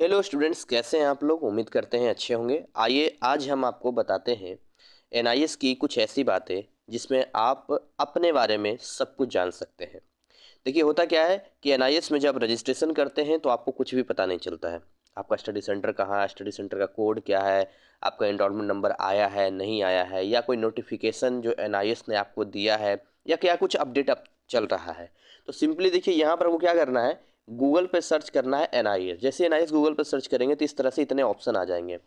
hello students कैसे हैं आप लोग उम्मीद करते हैं अच्छे होंगे आइए आज हम आपको बताते हैं एन की कुछ ऐसी बातें जिसमें आप अपने बारे में सब कुछ जान सकते हैं देखिए होता क्या है कि एन में जब रजिस्ट्रेशन करते हैं तो आपको कुछ भी पता नहीं चलता है आपका स्टडी सेंटर कहाँ है स्टडी सेंटर का कोड क्या है आपका इनरोलमेंट नंबर आया है नहीं आया है या कोई नोटिफिकेशन जो एन ने आपको दिया है या क्या कुछ अपडेट अप चल रहा है तो सिंपली देखिए यहाँ पर वो क्या करना है गूगल पर सर्च करना है एन आई एस जैसे एन आई एस गूगल पर सर्च करेंगे तो इस तरह से इतने ऑप्शन आ जाएंगे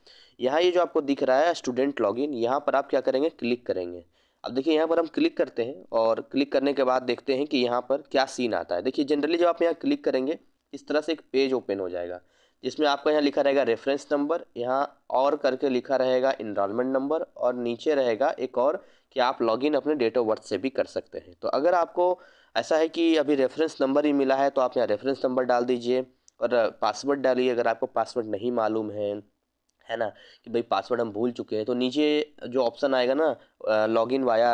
यहाँ ये जो आपको दिख रहा है स्टूडेंट लॉगिन यहाँ पर आप क्या करेंगे क्लिक करेंगे अब देखिए यहाँ पर हम क्लिक करते हैं और क्लिक करने के बाद देखते हैं कि यहाँ पर क्या सीन आता है देखिए जनरली जब आप यहाँ क्लिक करेंगे इस तरह से एक पेज ओपन हो जाएगा जिसमें आपका यहाँ लिखा रहेगा रेफरेंस नंबर यहाँ और करके लिखा रहेगा इनरोलमेंट नंबर और नीचे रहेगा एक और कि आप लॉगिन अपने डेट ऑफ बर्थ से भी कर सकते हैं तो अगर आपको ऐसा है कि अभी रेफरेंस नंबर ही मिला है तो आप यहाँ रेफरेंस नंबर डाल दीजिए और पासवर्ड डालिए अगर आपको पासवर्ड नहीं मालूम है है ना कि भाई पासवर्ड हम भूल चुके हैं तो नीचे जो ऑप्शन आएगा ना log in via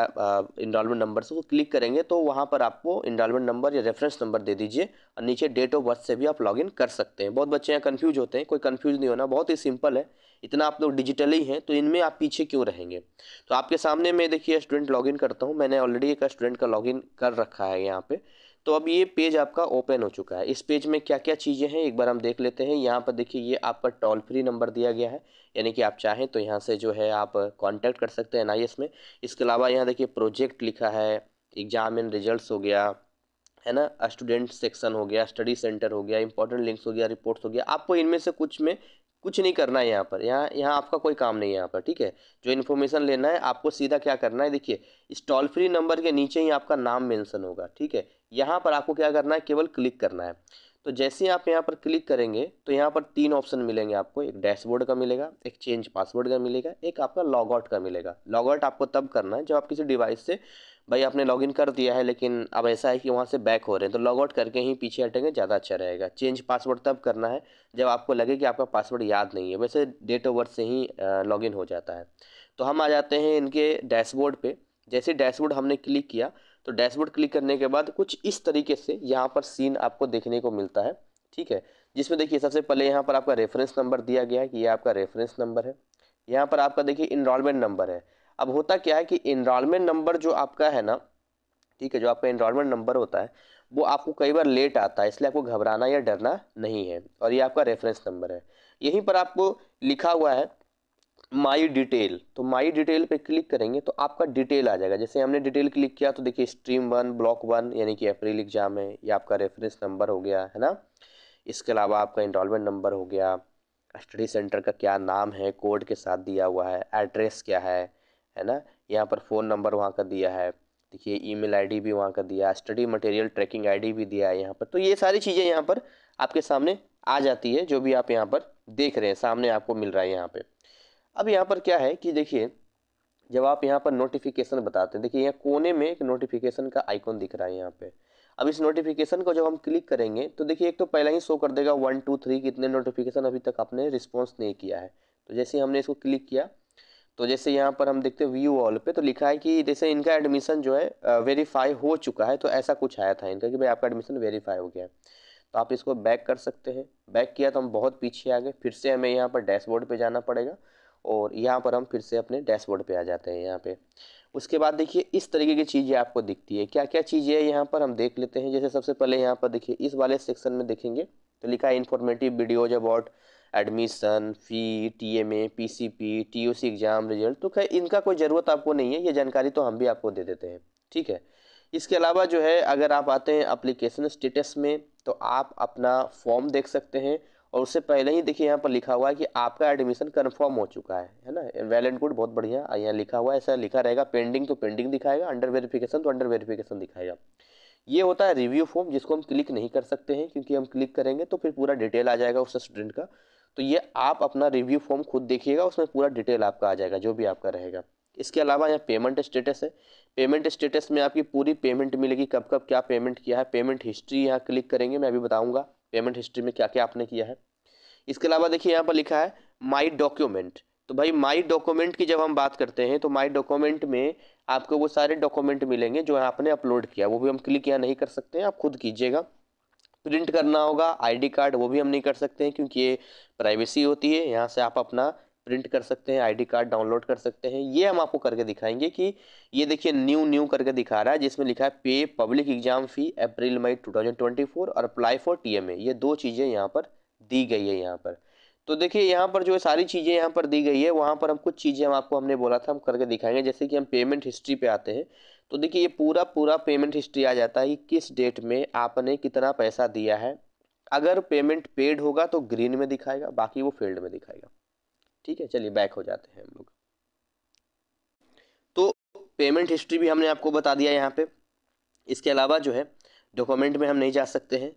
enrolment number से वो क्लिक करेंगे तो वहाँ पर आपको इनरोलमेंट नंबर या रेफरेंस नंबर दे दीजिए और नीचे डेट ऑफ बर्थ से भी आप लॉगिन कर सकते हैं बहुत बच्चे यहाँ कन्फ्यूज होते हैं कोई कन्फ्यूज नहीं होना बहुत ही सिंपल है इतना आप लोग डिजिटली हैं तो इनमें आप पीछे क्यों रहेंगे तो आपके सामने मैं देखिए स्टूडेंट लॉगिन करता हूँ मैंने ऑलरेडी एक स्टूडेंट का लॉगिन कर रखा है यहाँ पे तो अब ये पेज आपका ओपन हो चुका है इस पेज में क्या क्या चीज़ें हैं एक बार हम देख लेते हैं यहाँ पर देखिए ये आपका टोल फ्री नंबर दिया गया है यानी कि आप चाहें तो यहाँ से जो है आप कॉन्टैक्ट कर सकते हैं एन में इसके अलावा यहाँ देखिए प्रोजेक्ट लिखा है एग्जाम एंड रिजल्ट हो गया है ना स्टूडेंट सेक्शन हो गया स्टडी सेंटर हो गया इंपॉर्टेंट लिंक्स हो गया रिपोर्ट्स हो गया आपको इनमें से कुछ में कुछ नहीं करना है यहाँ पर यहाँ यहाँ आपका कोई काम नहीं है यहाँ पर ठीक है जो इन्फॉर्मेशन लेना है आपको सीधा क्या करना है देखिए इस टोल फ्री नंबर के नीचे ही आपका नाम मेंशन होगा ठीक है यहाँ पर आपको क्या करना है केवल क्लिक करना है तो जैसे आप यहाँ पर क्लिक करेंगे तो यहाँ पर तीन ऑप्शन मिलेंगे आपको एक डैशबोर्ड का मिलेगा एक चेंज पासवर्ड का मिलेगा एक आपका लॉगआउट का मिलेगा लॉगआउट आपको तब करना है जब आप किसी डिवाइस से भाई आपने लॉगिन कर दिया है लेकिन अब ऐसा है कि वहाँ से बैक हो रहे हैं तो लॉग आउट करके ही पीछे हटेंगे ज़्यादा अच्छा रहेगा चेंज पासवर्ड तब करना है जब आपको लगे कि आपका पासवर्ड याद नहीं है वैसे डेट ऑफ बर्थ से ही लॉगिन हो जाता है तो हम आ जाते हैं इनके डैशबोर्ड पर जैसे डैशबोर्ड हमने क्लिक किया तो डैशबोर्ड क्लिक करने के बाद कुछ इस तरीके से यहाँ पर सीन आपको देखने को मिलता है ठीक है जिसमें देखिए सबसे पहले यहाँ पर आपका रेफरेंस नंबर दिया गया है कि ये आपका रेफरेंस नंबर है यहाँ पर आपका देखिए इनरोलमेंट नंबर है अब होता क्या है कि इनरोलमेंट नंबर जो आपका है ना ठीक है जो आपका इनरोलमेंट नंबर होता है वो आपको कई बार लेट आता है इसलिए आपको घबराना या डरना नहीं है और ये आपका रेफरेंस नंबर है यहीं पर आपको लिखा हुआ है माई डिटेल तो माई डिटेल पे क्लिक करेंगे तो आपका डिटेल आ जाएगा जैसे हमने डिटेल क्लिक किया तो देखिए स्ट्रीम वन ब्लॉक वन यानी कि अप्रैल एग्जाम है ये आपका रेफरेंस नंबर हो गया है ना इसके अलावा आपका इनरोलमेंट नंबर हो गया स्टडी सेंटर का क्या नाम है कोड के साथ दिया हुआ है एड्रेस क्या है है ना यहाँ पर फ़ोन नंबर वहाँ का दिया है देखिए ईमेल आईडी भी वहाँ का दिया है स्टडी मटेरियल ट्रैकिंग आईडी भी दिया है यहाँ पर तो ये सारी चीज़ें यहाँ पर आपके सामने आ जाती है जो भी आप यहाँ पर देख रहे हैं सामने आपको मिल रहा है यहाँ पर अब यहाँ पर क्या है कि देखिए जब आप यहाँ पर नोटिफिकेशन बताते हैं देखिए यहाँ कोने में एक नोटिफिकेशन का आइकॉन दिख रहा है यहाँ पे अब इस नोटिफिकेशन को जब हम क्लिक करेंगे तो देखिए एक तो पहला ही शो कर देगा वन टू थ्री कितने नोटिफिकेशन अभी तक आपने रिस्पॉन्स नहीं किया है तो जैसे हमने इसको क्लिक किया तो जैसे यहाँ पर हम देखते हैं व्यू ऑल पे तो लिखा है कि जैसे इनका एडमिशन जो है वेरीफाई हो चुका है तो ऐसा कुछ आया था इनका कि भाई आपका एडमिशन वेरीफाई हो गया है तो आप इसको बैक कर सकते हैं बैक किया तो हम बहुत पीछे आ गए फिर से हमें यहाँ पर डैशबोर्ड पे जाना पड़ेगा और यहाँ पर हम फिर से अपने डैशबोर्ड पर आ जाते हैं यहाँ पर उसके बाद देखिए इस तरीके की चीज़ें आपको दिखती है क्या क्या चीज़ें हैं यहाँ पर हम देख लेते हैं जैसे सबसे पहले यहाँ पर देखिए इस वाले सेक्शन में देखेंगे तो लिखा है informative videos about admission fee T M A P C P T O C exam result तो खैर इनका कोई ज़रूरत आपको नहीं है ये जानकारी तो हम भी आपको दे देते हैं ठीक है इसके अलावा जो है अगर आप आते हैं अप्लीकेशन स्टेटस में तो आप अपना फॉर्म देख सकते हैं और उससे पहले ही देखिए यहाँ पर लिखा हुआ है कि आपका एडमिशन कन्फर्म हो चुका है है ना वेल एंड गुड बहुत बढ़िया यहाँ लिखा हुआ है ऐसा लिखा रहेगा पेंडिंग तो पेंडिंग दिखाएगा अंडर वेरिफिकेशन तो अंडर वेरिफिकेशन दिखाएगा ये होता है रिव्यू फॉर्म जिसको हम क्लिक नहीं कर सकते हैं क्योंकि हम क्लिक करेंगे तो फिर पूरा डिटेल आ जाएगा उस स्टूडेंट का तो ये आप अपना रिव्यू फॉर्म खुद देखिएगा उसमें पूरा डिटेल आपका आ जाएगा जो भी आपका रहेगा इसके अलावा यहाँ पेमेंट स्टेटस है पेमेंट स्टेटस में आपकी पूरी पेमेंट मिलेगी कब कब क्या पेमेंट किया है पेमेंट हिस्ट्री यहाँ क्लिक करेंगे मैं अभी बताऊँगा पेमेंट हिस्ट्री में क्या क्या आपने किया है इसके अलावा देखिए यहाँ पर लिखा है माई डॉक्यूमेंट तो भाई माई डॉक्यूमेंट की जब हम बात करते हैं तो माई डॉक्यूमेंट में आपको वो सारे डॉक्यूमेंट मिलेंगे जो आपने अपलोड किया वो भी हम क्लिक यहाँ नहीं कर सकते हैं आप खुद कीजिएगा प्रिंट करना होगा आईडी कार्ड वो भी हम नहीं कर सकते हैं क्योंकि ये प्राइवेसी होती है यहाँ से आप अपना प्रिंट कर सकते हैं आईडी कार्ड डाउनलोड कर सकते हैं ये हम आपको करके दिखाएंगे कि ये देखिए न्यू न्यू करके दिखा रहा है जिसमें लिखा है पे पब्लिक एग्जाम फ़ी अप्रैल मई 2024 और अप्लाई फॉर टीएमए ये दो चीज़ें यहाँ पर दी गई है यहाँ पर तो देखिए यहाँ पर जो सारी चीज़ें यहाँ पर दी गई है वहाँ पर हम कुछ चीज़ें हम आपको हमने बोला था हम करके दिखाएंगे जैसे कि हम पेमेंट हिस्ट्री पे आते हैं तो देखिए ये पूरा पूरा पेमेंट हिस्ट्री आ जाता है कि किस डेट में आपने कितना पैसा दिया है अगर पेमेंट पेड होगा तो ग्रीन में दिखाएगा बाकी वो फील्ड में दिखाएगा ठीक है चलिए बैक हो जाते हैं हम लोग तो पेमेंट हिस्ट्री भी हमने आपको बता दिया यहाँ पे इसके अलावा जो है डॉक्यूमेंट में हम नहीं जा सकते हैं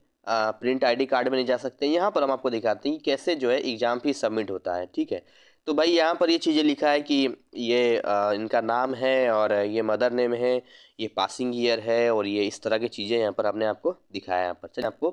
प्रिंट आईडी कार्ड में नहीं जा सकते हैं यहाँ पर हम आपको दिखाते हैं कि कैसे जो है एग्ज़ाम फीस सबमिट होता है ठीक है तो भाई यहाँ पर ये चीज़ें लिखा है कि ये इनका नाम है और ये मदर नेम है ये पासिंग ईयर है और ये इस तरह की चीज़ें यहाँ पर आपने आपको दिखाया यहाँ पर चलिए आपको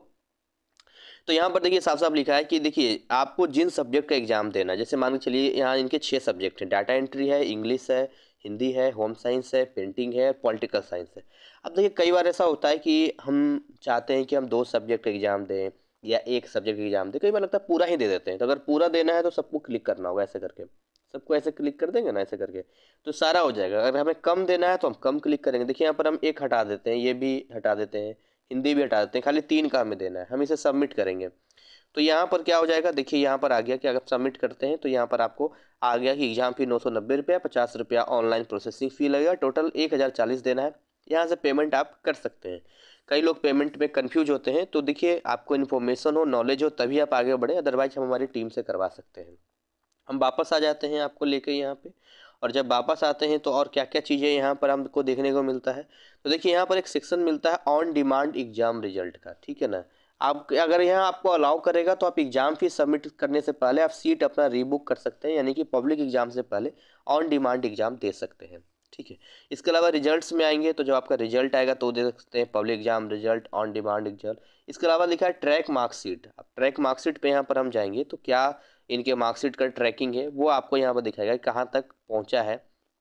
तो यहाँ पर देखिए साफ साफ लिखा है कि देखिए आपको जिन सब्जेक्ट का एग्ज़ाम देना जैसे मान के चलिए यहाँ इनके छः सब्जेक्ट हैं डाटा एंट्री है इंग्लिश है हिंदी है होम साइंस है पेंटिंग है पॉलिटिकल साइंस है अब देखिए कई बार ऐसा होता है कि हम चाहते हैं कि हम दो सब्जेक्ट एग्ज़ाम दें या एक सब्जेक्ट एग्जाम दे कई बार लगता है पूरा ही दे देते हैं तो अगर पूरा देना है तो सबको क्लिक करना होगा ऐसे करके सबको ऐसे क्लिक कर देंगे ना ऐसे करके तो सारा हो जाएगा अगर हमें कम देना है तो हम कम क्लिक करेंगे देखिए यहाँ पर हम एक हटा देते हैं ये भी हटा देते हैं हिंदी भी हटा देते हैं खाली तीन का हमें देना है हम इसे सबमिट करेंगे तो यहाँ पर क्या हो जाएगा देखिए यहाँ पर आ गया कि अगर सबमिट करते हैं तो यहाँ पर आपको आ गया कि एग्ज़ाम फ़ी नौ सौ नब्बे रुपया पचास रुपया ऑनलाइन प्रोसेसिंग फ़ी लगेगा टोटल एक हज़ार चालीस देना है यहाँ से पेमेंट आप कर सकते हैं कई लोग पेमेंट में कंफ्यूज होते हैं तो देखिए आपको इन्फॉर्मेशन हो नॉलेज हो तभी आप आगे बढ़ें अदरवाइज हम हमारी टीम से करवा सकते हैं हम वापस आ जाते हैं आपको लेके यहाँ पे और जब वापस आते हैं तो और क्या क्या चीज़ें यहाँ पर हमको देखने को मिलता है तो देखिए यहाँ पर एक सेक्शन मिलता है ऑन डिमांड एग्ज़ाम रिजल्ट का ठीक है ना आप अगर यहाँ आपको अलाउ करेगा तो आप एग्ज़ाम फीस सबमिट करने से पहले आप सीट अपना रीबुक कर सकते हैं यानी कि पब्लिक एग्ज़ाम से पहले ऑन डिमांड एग्ज़ाम दे सकते हैं ठीक है इसके अलावा रिजल्ट्स में आएंगे तो जब आपका रिजल्ट आएगा तो दे सकते हैं public exam result on demand exam इसके अलावा लिखा है ट्रैक मार्कशीट अब ट्रैक मार्कशीट पे यहाँ पर हम जाएंगे तो क्या इनके मार्कशीट का ट्रैकिंग है वो आपको यहाँ पर दिखाएगा कहाँ तक पहुँचा है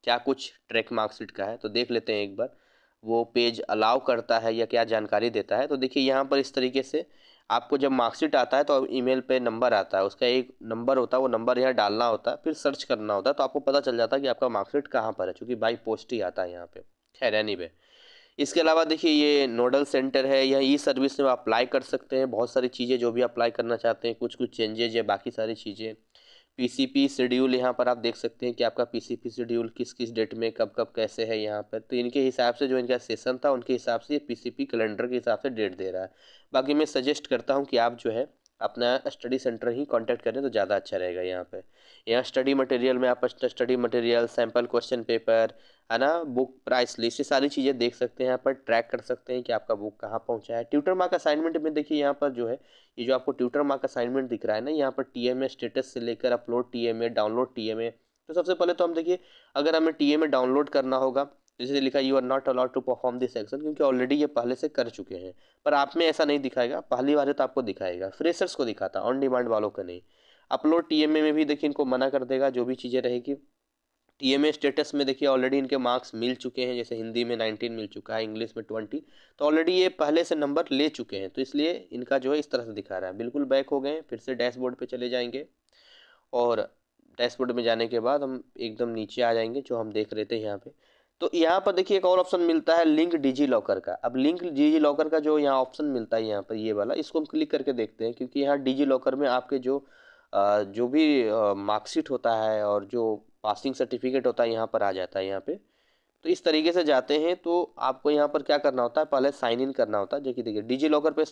क्या कुछ ट्रैक मार्कशीट का है तो देख लेते हैं एक बार वो पेज अलाउ करता है या क्या जानकारी देता है तो देखिए यहाँ पर इस तरीके से आपको जब मार्कशीट आता है तो ईमेल पे नंबर आता है उसका एक नंबर होता है वो नंबर यहाँ डालना होता है फिर सर्च करना होता है तो आपको पता चल जाता है कि आपका मार्कशीट कहाँ पर है चूँकि बाई पोस्ट ही आता है यहाँ पे खैर एनी इसके अलावा देखिए ये नोडल सेंटर है या ई सर्विस में अप्लाई कर सकते हैं बहुत सारी चीज़ें जो भी अप्लाई करना चाहते हैं कुछ कुछ चेंजेज या बाकी सारी चीज़ें पीसीपी शेड्यूल यहाँ पर आप देख सकते हैं कि आपका पीसीपी शेड्यूल किस किस डेट में कब कब कैसे है यहाँ पर तो इनके हिसाब से जो इनका सेशन था उनके हिसाब से ये पीसीपी कैलेंडर के हिसाब से डेट दे रहा है बाकी मैं सजेस्ट करता हूँ कि आप जो है अपना स्टडी सेंटर ही कांटेक्ट करें तो ज़्यादा अच्छा रहेगा यहाँ पे यहाँ स्टडी मटेरियल में आप study material sample question paper है ना बुक प्राइस लिस्ट ये सारी चीज़ें देख सकते हैं यहाँ पर ट्रैक कर सकते हैं कि आपका बुक कहाँ पहुँचा है ट्यूटर मार्क असाइनमेंट में देखिए यहाँ पर जो है ये जो आपको ट्यूटर मार्क असाइनमेंट दिख रहा है ना यहाँ पर टी एम ए स्टेटस से लेकर upload T M A download T M A तो सबसे पहले तो हम देखिए अगर हमें टी एम ए डाउनलोड करना होगा जैसे लिखा you are not allowed to perform this action क्योंकि ऑलरेडी ये पहले से कर चुके हैं पर आप में ऐसा नहीं दिखाएगा पहली बार तो आपको दिखाएगा फ्रेशर्स को दिखाता ऑन डिमांड वालों का नहीं अपलोड टी में भी देखिए इनको मना कर देगा जो भी चीज़ें रहेगी टी स्टेटस में देखिए ऑलरेडी इनके मार्क्स मिल चुके हैं जैसे हिंदी में नाइनटीन मिल चुका है इंग्लिश में ट्वेंटी तो ऑलरेडी ये पहले से नंबर ले चुके हैं तो इसलिए इनका जो है इस तरह से दिखा रहा है बिल्कुल बैक हो गए फिर से डैशबोर्ड पे चले जाएंगे और डैशबोर्ड में जाने के बाद हम एकदम नीचे आ जाएंगे जो हम देख रहे थे यहाँ पर तो यहाँ पर देखिए एक और ऑप्शन मिलता है लिंक डिजी लॉकर का अब लिंक डिजी लॉकर का जो यहाँ ऑप्शन मिलता है यहाँ पर ये वाला इसको हम क्लिक करके देखते हैं क्योंकि यहाँ डिजी लॉकर में आपके जो जो भी मार्कशीट होता है और जो पासिंग सर्टिफिकेट होता है यहाँ पर आ जाता है यहाँ पर तो इस तरीके से जाते हैं तो आपको यहाँ पर क्या करना होता है पहले साइन इन करना होता है जो कि देखिए डिजी लॉकर पर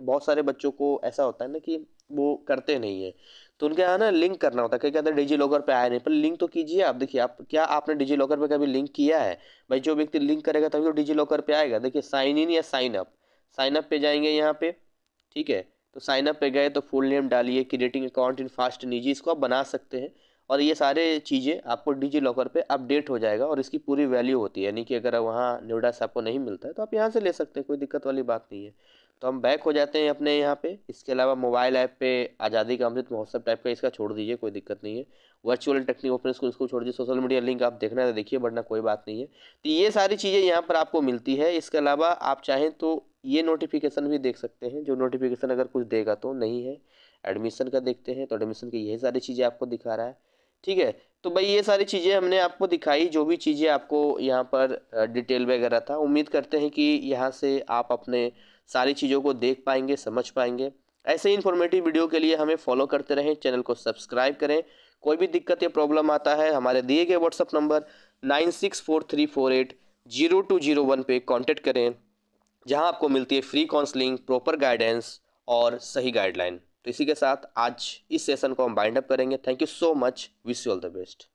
बहुत सारे बच्चों को ऐसा होता है ना कि वो करते नहीं है तो उनके यहाँ ना लिंक करना होता है क्योंकि कहते हैं डिजी लॉकर पर आया नहीं पर लिंक तो कीजिए आप देखिए आप क्या आपने डिजी लॉकर पर कभी लिंक किया है भाई जो व्यक्ति लिंक करेगा तभी तो डिजी लॉकर पर आएगा देखिए साइन इन या साइन अप साइन अप पे जाएंगे यहाँ पे ठीक है तो साइन अप पे गए तो फुल नेम डालिए क्रिएटिंग अकाउंट इन फास्ट निजी इसको आप बना सकते हैं और ये सारे चीज़ें आपको डिजी लॉकर पर अपडेट हो जाएगा और इसकी पूरी वैल्यू होती है यानी कि अगर वहाँ नोएडा से आपको नहीं मिलता है तो आप यहाँ से ले सकते हैं कोई दिक्कत वाली बात नहीं है तो हम बैक हो जाते हैं अपने यहाँ पे इसके अलावा मोबाइल ऐप पे आज़ादी का अमृत महोत्सव टाइप का इसका छोड़ दीजिए कोई दिक्कत नहीं है वर्चुअल टेक्निक ओपन स्कूल इसको छोड़ दीजिए सोशल मीडिया लिंक आप देखना है तो देखिए वरना कोई बात नहीं है तो ये सारी चीज़ें यहाँ पर आपको मिलती है इसके अलावा आप चाहें तो ये नोटिफिकेशन भी देख सकते हैं जो नोटिफिकेशन अगर कुछ देगा तो नहीं है एडमिशन का देखते हैं तो एडमिशन की यही सारी चीज़ें आपको दिखा रहा है ठीक है तो भाई ये सारी चीज़ें हमने आपको दिखाई जो भी चीज़ें आपको यहाँ पर डिटेल वगैरह था उम्मीद करते हैं कि यहाँ से आप अपने सारी चीज़ों को देख पाएंगे समझ पाएंगे ऐसे इन्फॉर्मेटिव वीडियो के लिए हमें फॉलो करते रहें चैनल को सब्सक्राइब करें कोई भी दिक्कत या प्रॉब्लम आता है हमारे दिए गए WhatsApp number nine six four three four eight zero two zero one पर कॉन्टेक्ट करें जहां आपको मिलती है फ्री काउंसलिंग प्रॉपर गाइडेंस और सही गाइडलाइन तो इसी के साथ आज इस सेशन को हम बाइंड अप करेंगे thank you so much wish you all the best